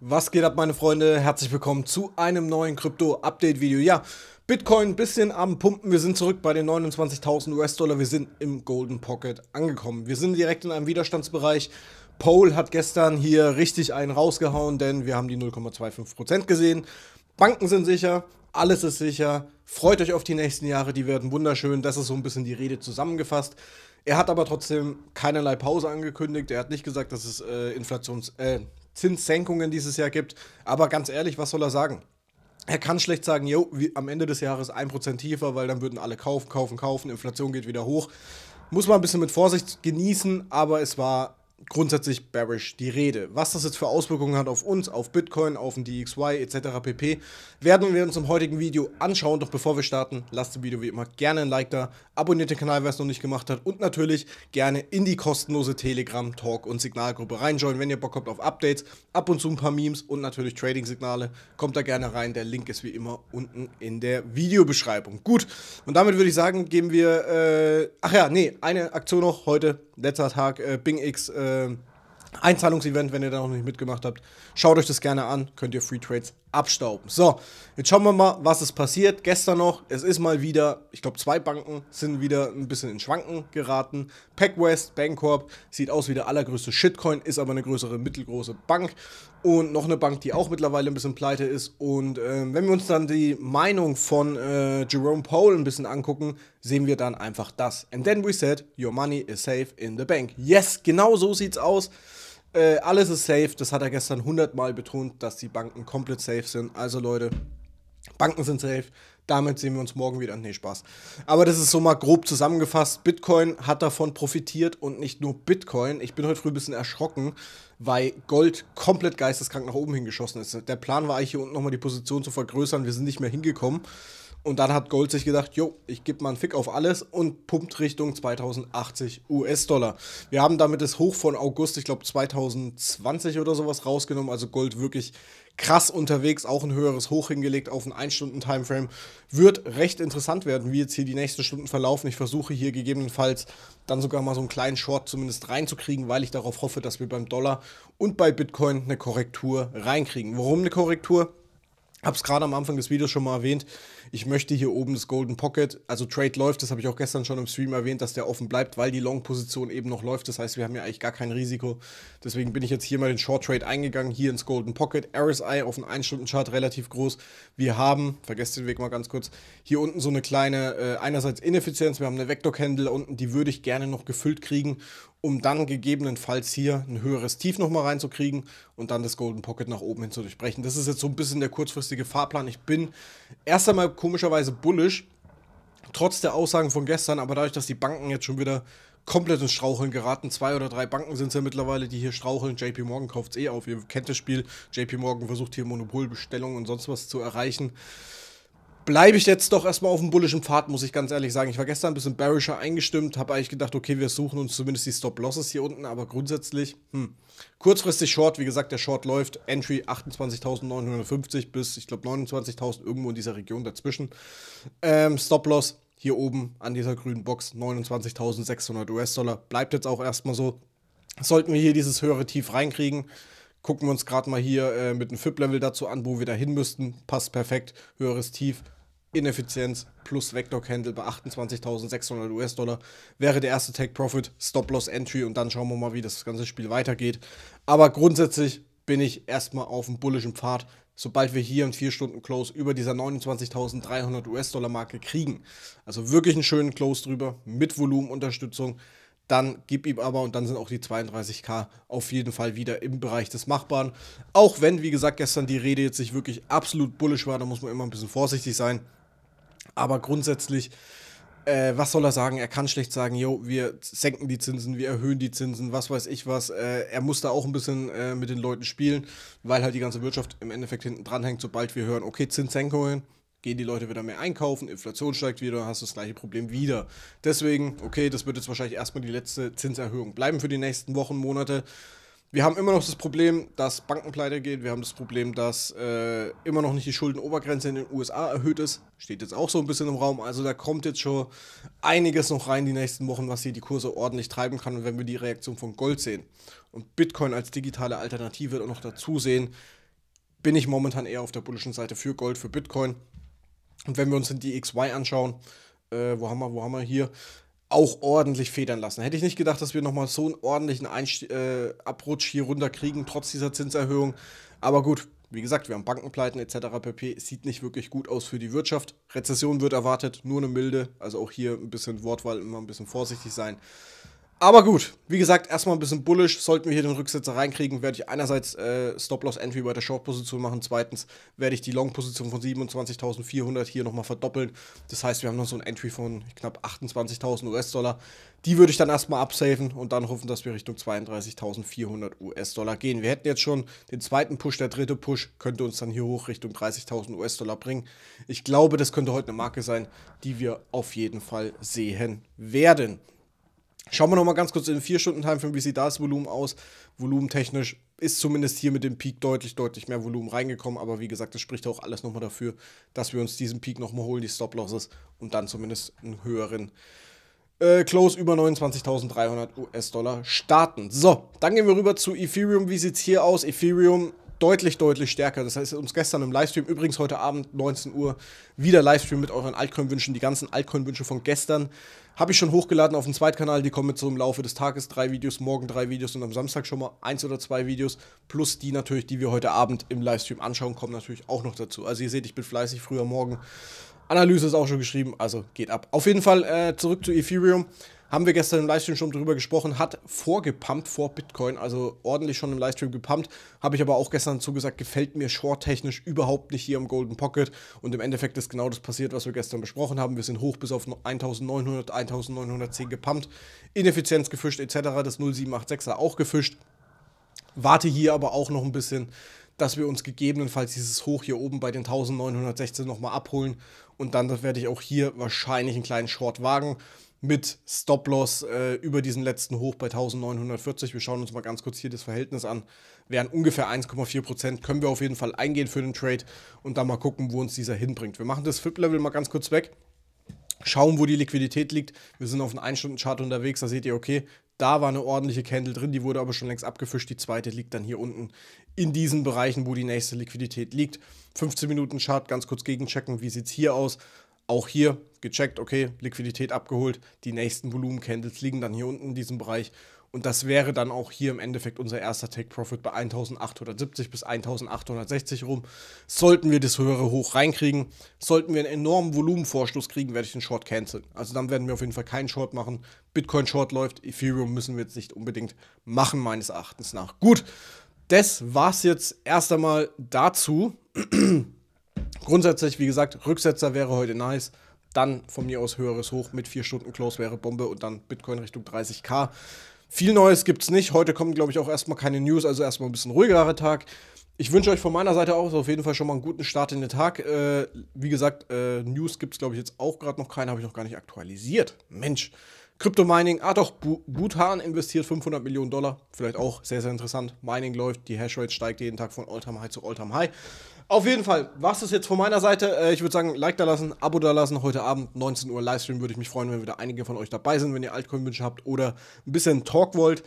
Was geht ab, meine Freunde? Herzlich willkommen zu einem neuen Krypto-Update-Video. Ja, Bitcoin ein bisschen am Pumpen. Wir sind zurück bei den 29.000 US-Dollar. Wir sind im Golden Pocket angekommen. Wir sind direkt in einem Widerstandsbereich. Pole hat gestern hier richtig einen rausgehauen, denn wir haben die 0,25% gesehen. Banken sind sicher, alles ist sicher. Freut euch auf die nächsten Jahre, die werden wunderschön. Das ist so ein bisschen die Rede zusammengefasst. Er hat aber trotzdem keinerlei Pause angekündigt. Er hat nicht gesagt, dass es äh, Inflations... Äh, Zinssenkungen dieses Jahr gibt. Aber ganz ehrlich, was soll er sagen? Er kann schlecht sagen, jo, am Ende des Jahres 1% tiefer, weil dann würden alle kaufen, kaufen, kaufen, Inflation geht wieder hoch. Muss man ein bisschen mit Vorsicht genießen, aber es war grundsätzlich bearish die Rede. Was das jetzt für Auswirkungen hat auf uns, auf Bitcoin, auf den DXY etc. pp. werden wir uns im heutigen Video anschauen. Doch bevor wir starten, lasst dem Video wie immer gerne ein Like da, abonniert den Kanal, wer es noch nicht gemacht hat und natürlich gerne in die kostenlose Telegram, Talk und Signalgruppe reinjoinen, wenn ihr Bock habt auf Updates, ab und zu ein paar Memes und natürlich Trading-Signale. Kommt da gerne rein, der Link ist wie immer unten in der Videobeschreibung. Gut, und damit würde ich sagen, geben wir, äh, ach ja, nee, eine Aktion noch heute, letzter Tag, äh, X, äh, äh, Einzahlungsevent, wenn ihr da noch nicht mitgemacht habt. Schaut euch das gerne an, könnt ihr Free Trades abstauben. So, jetzt schauen wir mal, was ist passiert. Gestern noch, es ist mal wieder, ich glaube, zwei Banken sind wieder ein bisschen in Schwanken geraten. PacWest, Bancorp, sieht aus wie der allergrößte Shitcoin, ist aber eine größere, mittelgroße Bank. Und noch eine Bank, die auch mittlerweile ein bisschen pleite ist. Und äh, wenn wir uns dann die Meinung von äh, Jerome Powell ein bisschen angucken, sehen wir dann einfach das. And then we said, your money is safe in the bank. Yes, genau so sieht's aus. Äh, alles ist safe. Das hat er gestern hundertmal betont, dass die Banken komplett safe sind. Also Leute, Banken sind safe. Damit sehen wir uns morgen wieder. Nee, Spaß. Aber das ist so mal grob zusammengefasst. Bitcoin hat davon profitiert und nicht nur Bitcoin. Ich bin heute früh ein bisschen erschrocken, weil Gold komplett geisteskrank nach oben hingeschossen ist. Der Plan war eigentlich hier unten nochmal die Position zu vergrößern. Wir sind nicht mehr hingekommen. Und dann hat Gold sich gedacht, jo, ich gebe mal einen Fick auf alles und pumpt Richtung 2080 US-Dollar. Wir haben damit das Hoch von August, ich glaube 2020 oder sowas rausgenommen, also Gold wirklich krass unterwegs, auch ein höheres Hoch hingelegt auf einen 1-Stunden-Timeframe. Wird recht interessant werden, wie jetzt hier die nächsten Stunden verlaufen. Ich versuche hier gegebenenfalls dann sogar mal so einen kleinen Short zumindest reinzukriegen, weil ich darauf hoffe, dass wir beim Dollar und bei Bitcoin eine Korrektur reinkriegen. Warum eine Korrektur? Habe es gerade am Anfang des Videos schon mal erwähnt. Ich möchte hier oben das Golden Pocket, also Trade läuft, das habe ich auch gestern schon im Stream erwähnt, dass der offen bleibt, weil die Long-Position eben noch läuft. Das heißt, wir haben ja eigentlich gar kein Risiko. Deswegen bin ich jetzt hier mal den Short Trade eingegangen, hier ins Golden Pocket. RSI auf dem 1-Stunden-Chart relativ groß. Wir haben, vergesst den Weg mal ganz kurz, hier unten so eine kleine, äh, einerseits Ineffizienz, wir haben eine Vector-Candle unten, die würde ich gerne noch gefüllt kriegen um dann gegebenenfalls hier ein höheres Tief nochmal reinzukriegen und dann das Golden Pocket nach oben hin zu durchbrechen. Das ist jetzt so ein bisschen der kurzfristige Fahrplan. Ich bin erst einmal komischerweise bullisch, trotz der Aussagen von gestern, aber dadurch, dass die Banken jetzt schon wieder komplett ins Straucheln geraten. Zwei oder drei Banken sind es ja mittlerweile, die hier straucheln. JP Morgan kauft es eh auf. Ihr kennt das Spiel. JP Morgan versucht hier Monopolbestellungen und sonst was zu erreichen bleibe ich jetzt doch erstmal auf dem bullischen Pfad, muss ich ganz ehrlich sagen. Ich war gestern ein bisschen bearischer eingestimmt, habe eigentlich gedacht, okay, wir suchen uns zumindest die Stop-Losses hier unten, aber grundsätzlich, hm, kurzfristig Short, wie gesagt, der Short läuft, Entry 28.950 bis, ich glaube, 29.000 irgendwo in dieser Region dazwischen. Ähm, Stop-Loss hier oben an dieser grünen Box 29.600 US-Dollar, bleibt jetzt auch erstmal so. Sollten wir hier dieses höhere Tief reinkriegen, gucken wir uns gerade mal hier äh, mit einem FIP-Level dazu an, wo wir da hin müssten. Passt perfekt. Höheres Tief, Ineffizienz plus Vector Candle bei 28.600 US-Dollar wäre der erste Take Profit, Stop Loss Entry und dann schauen wir mal, wie das ganze Spiel weitergeht. Aber grundsätzlich bin ich erstmal auf dem bullischen Pfad. Sobald wir hier im 4-Stunden-Close über dieser 29.300 US-Dollar-Marke kriegen, also wirklich einen schönen Close drüber mit Volumenunterstützung, dann gib ihm aber und dann sind auch die 32k auf jeden Fall wieder im Bereich des Machbaren. Auch wenn, wie gesagt, gestern die Rede jetzt nicht wirklich absolut bullisch war, da muss man immer ein bisschen vorsichtig sein. Aber grundsätzlich, äh, was soll er sagen? Er kann schlecht sagen, jo, wir senken die Zinsen, wir erhöhen die Zinsen, was weiß ich was. Äh, er muss da auch ein bisschen äh, mit den Leuten spielen, weil halt die ganze Wirtschaft im Endeffekt hinten dran hängt, sobald wir hören, okay, Zinssenkungen gehen die Leute wieder mehr einkaufen, Inflation steigt wieder, hast du das gleiche Problem wieder. Deswegen, okay, das wird jetzt wahrscheinlich erstmal die letzte Zinserhöhung bleiben für die nächsten Wochen, Monate wir haben immer noch das Problem, dass Banken pleite gehen. Wir haben das Problem, dass äh, immer noch nicht die Schuldenobergrenze in den USA erhöht ist. Steht jetzt auch so ein bisschen im Raum. Also da kommt jetzt schon einiges noch rein die nächsten Wochen, was hier die Kurse ordentlich treiben kann. Und wenn wir die Reaktion von Gold sehen und Bitcoin als digitale Alternative noch dazu sehen, bin ich momentan eher auf der bullischen Seite für Gold, für Bitcoin. Und wenn wir uns in die XY anschauen, äh, wo, haben wir, wo haben wir hier? auch ordentlich federn lassen. Hätte ich nicht gedacht, dass wir nochmal so einen ordentlichen Einst äh, Abrutsch hier runterkriegen, trotz dieser Zinserhöhung. Aber gut, wie gesagt, wir haben Bankenpleiten etc. pp. sieht nicht wirklich gut aus für die Wirtschaft. Rezession wird erwartet, nur eine milde. Also auch hier ein bisschen Wortwahl, immer ein bisschen vorsichtig sein. Aber gut, wie gesagt, erstmal ein bisschen bullish. Sollten wir hier den Rücksetzer reinkriegen, werde ich einerseits äh, Stop-Loss-Entry bei der Short-Position machen. Zweitens werde ich die Long-Position von 27.400 hier nochmal verdoppeln. Das heißt, wir haben noch so ein Entry von knapp 28.000 US-Dollar. Die würde ich dann erstmal absafen und dann hoffen, dass wir Richtung 32.400 US-Dollar gehen. Wir hätten jetzt schon den zweiten Push, der dritte Push könnte uns dann hier hoch Richtung 30.000 US-Dollar bringen. Ich glaube, das könnte heute eine Marke sein, die wir auf jeden Fall sehen werden. Schauen wir nochmal ganz kurz in 4 Stunden Timeframe, wie sieht das Volumen aus? Volumentechnisch ist zumindest hier mit dem Peak deutlich, deutlich mehr Volumen reingekommen. Aber wie gesagt, das spricht auch alles nochmal dafür, dass wir uns diesen Peak nochmal holen, die Stop-Losses und dann zumindest einen höheren äh, Close über 29.300 US-Dollar starten. So, dann gehen wir rüber zu Ethereum. Wie sieht es hier aus? Ethereum deutlich, deutlich stärker. Das heißt, uns gestern im Livestream, übrigens heute Abend 19 Uhr, wieder Livestream mit euren Altcoin-Wünschen, die ganzen Altcoin-Wünsche von gestern. Habe ich schon hochgeladen auf dem Zweitkanal, die kommen jetzt so im Laufe des Tages drei Videos, morgen drei Videos und am Samstag schon mal eins oder zwei Videos, plus die natürlich, die wir heute Abend im Livestream anschauen, kommen natürlich auch noch dazu. Also ihr seht, ich bin fleißig, früher Morgen. Analyse ist auch schon geschrieben, also geht ab. Auf jeden Fall äh, zurück zu Ethereum haben wir gestern im Livestream schon drüber gesprochen, hat vorgepumpt vor Bitcoin, also ordentlich schon im Livestream gepumpt. Habe ich aber auch gestern zugesagt, gefällt mir short-technisch überhaupt nicht hier im Golden Pocket. Und im Endeffekt ist genau das passiert, was wir gestern besprochen haben. Wir sind hoch bis auf 1900, 1910 gepumpt, Ineffizienz gefischt etc. Das 0786er auch gefischt. Warte hier aber auch noch ein bisschen dass wir uns gegebenenfalls dieses Hoch hier oben bei den 1916 nochmal abholen. Und dann werde ich auch hier wahrscheinlich einen kleinen Short wagen mit Stop-Loss äh, über diesen letzten Hoch bei 1940. Wir schauen uns mal ganz kurz hier das Verhältnis an. Wären ungefähr 1,4%. Können wir auf jeden Fall eingehen für den Trade und dann mal gucken, wo uns dieser hinbringt. Wir machen das FIP-Level mal ganz kurz weg. Schauen, wo die Liquidität liegt. Wir sind auf einem 1-Stunden-Chart unterwegs. Da seht ihr, okay, da war eine ordentliche Candle drin, die wurde aber schon längst abgefischt. Die zweite liegt dann hier unten in diesen Bereichen, wo die nächste Liquidität liegt. 15 Minuten Chart, ganz kurz gegenchecken, wie sieht es hier aus? Auch hier gecheckt, okay, Liquidität abgeholt, die nächsten Volumen-Candles liegen dann hier unten in diesem Bereich. Und das wäre dann auch hier im Endeffekt unser erster Take-Profit bei 1870 bis 1860 rum. Sollten wir das höhere Hoch reinkriegen, sollten wir einen enormen Volumenvorstoß kriegen, werde ich den Short canceln. Also dann werden wir auf jeden Fall keinen Short machen. Bitcoin Short läuft, Ethereum müssen wir jetzt nicht unbedingt machen, meines Erachtens nach. Gut, das war es jetzt erst einmal dazu. Grundsätzlich, wie gesagt, Rücksetzer wäre heute nice dann von mir aus höheres Hoch mit vier Stunden Close wäre Bombe und dann Bitcoin Richtung 30k. Viel Neues gibt es nicht. Heute kommen, glaube ich, auch erstmal keine News, also erstmal ein bisschen ruhigerer Tag. Ich wünsche euch von meiner Seite aus auf jeden Fall schon mal einen guten Start in den Tag. Äh, wie gesagt, äh, News gibt es, glaube ich, jetzt auch gerade noch keine, habe ich noch gar nicht aktualisiert. Mensch. Kryptomining, ah doch, Bhutan investiert 500 Millionen Dollar. Vielleicht auch sehr, sehr interessant. Mining läuft, die Hashrate steigt jeden Tag von time High zu time High. Auf jeden Fall, was ist jetzt von meiner Seite? Äh, ich würde sagen, Like da lassen, Abo da lassen. Heute Abend 19 Uhr Livestream würde ich mich freuen, wenn wieder einige von euch dabei sind, wenn ihr Altcoin-Wünsche habt oder ein bisschen Talk wollt.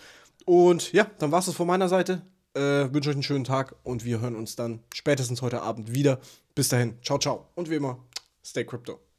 Und ja, dann war es das von meiner Seite. Äh, wünsche euch einen schönen Tag und wir hören uns dann spätestens heute Abend wieder. Bis dahin, ciao, ciao. Und wie immer, stay crypto.